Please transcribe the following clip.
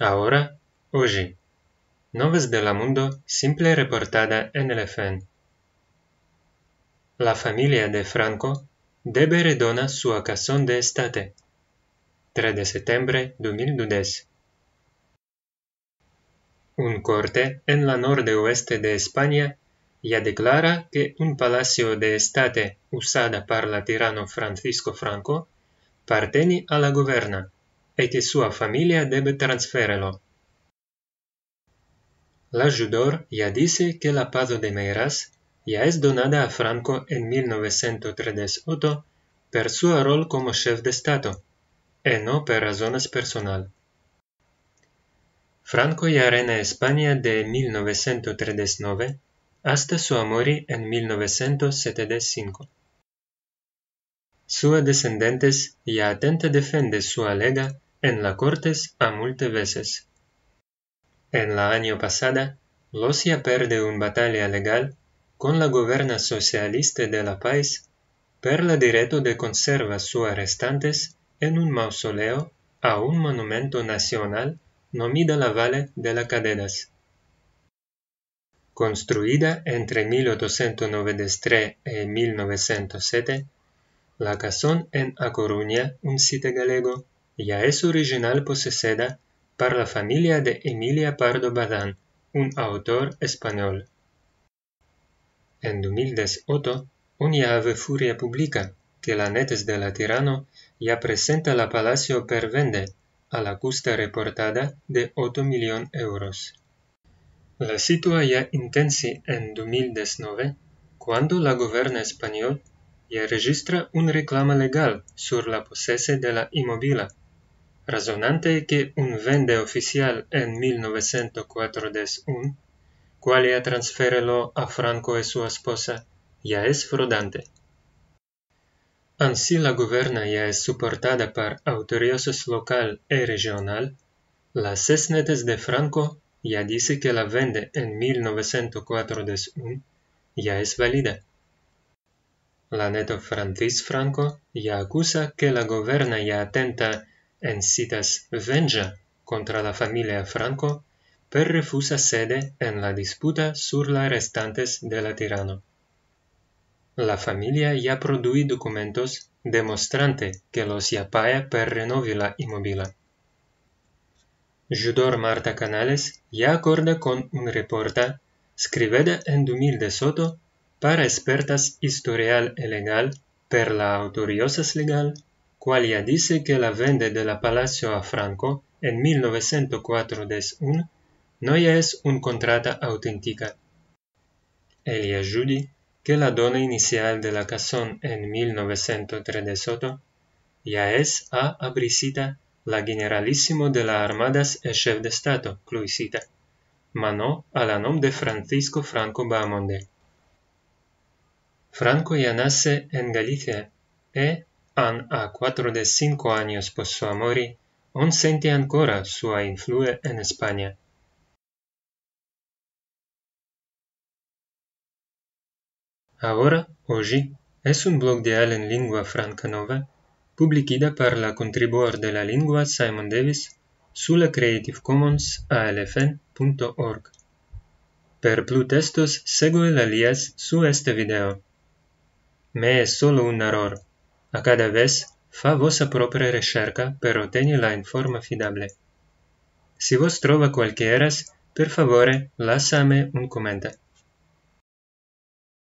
Ahora, hoy. Noves de la Mundo, simple reportada en el FN. La familia de Franco debe redona su casón de estate. 3 de septiembre de 2010. Un corte en la norte-oeste de España ya declara que un palacio de estate usada para la tirano Francisco Franco pertenece a la goberna. ...y e que su familia debe transferirlo. La judor ya dice que la paz de Meiras ya es donada a Franco en 1938 ...por su rol como chef de Estado, y e no per razones personal. Franco ya reina España de 1939 hasta su amori en 1975. Sus descendentes ya atenta defende su alega en la Cortes a multe veces. En la año pasada, Losia perde un batalla legal con la goberna socialista de la país Perla la de conserva sus restantes en un mausoleo a un monumento nacional nomida la Valle de la Cadenas. Construida entre 1893 y 1907, la cazón en A Coruña, un sitio galego, ya es original poseída por la familia de Emilia Pardo Badán, un autor español. En 2008, un ave furia publica que la netes de la tirano ya presenta la Palacio vende a la custa reportada de 8 millones euros. La situa ya intensi en 2019, cuando la goberna español ya registra un reclama legal sur la posese de la inmobila razonante que un vende oficial en 1941, qualia transferelo a Franco y su esposa, ya es fraudante. Ansi la governa ya es soportada par autoriosos local e regional, las sesnetes de Franco ya dice que la vende en 1941 ya es válida. La neto Francis Franco ya acusa que la governa ya atenta en citas venja contra la familia Franco per refusa sede en la disputa sur la restantes de la tirano. La familia ya produí documentos demostrante que los apaya per renovila inmobila. Judor Marta Canales ya acorda con un reporta scriveda en 2000 Soto para expertas historial e legal per la autoriosas legal Qualia dice que la vende de la Palacio a Franco en un no es un contrata auténtica. Elia Judi que la dona inicial de la casón en 1938 ya es a Abrisita la generalísimo de la armadas e chef de Estado, Cluisita, mano a la nom de Francisco Franco Bahamonde. Franco ya nace en Galicia e an a quattro de cinco años pos sua mori, on sente ancora sua influe en España. Ahora, oggi, es un blog de Allen Lingua Franca Nova, publicida per la contribuor de la lingua Simon Davis su la Creative Commons ALFN.org. Per plus testos, segue la lias su este video. Me es solo un error. A cada vez, fa vossa propria recerca per ottenerla in forma fidabile. Si vos trova qualche eras, per favore, lasciame un commento.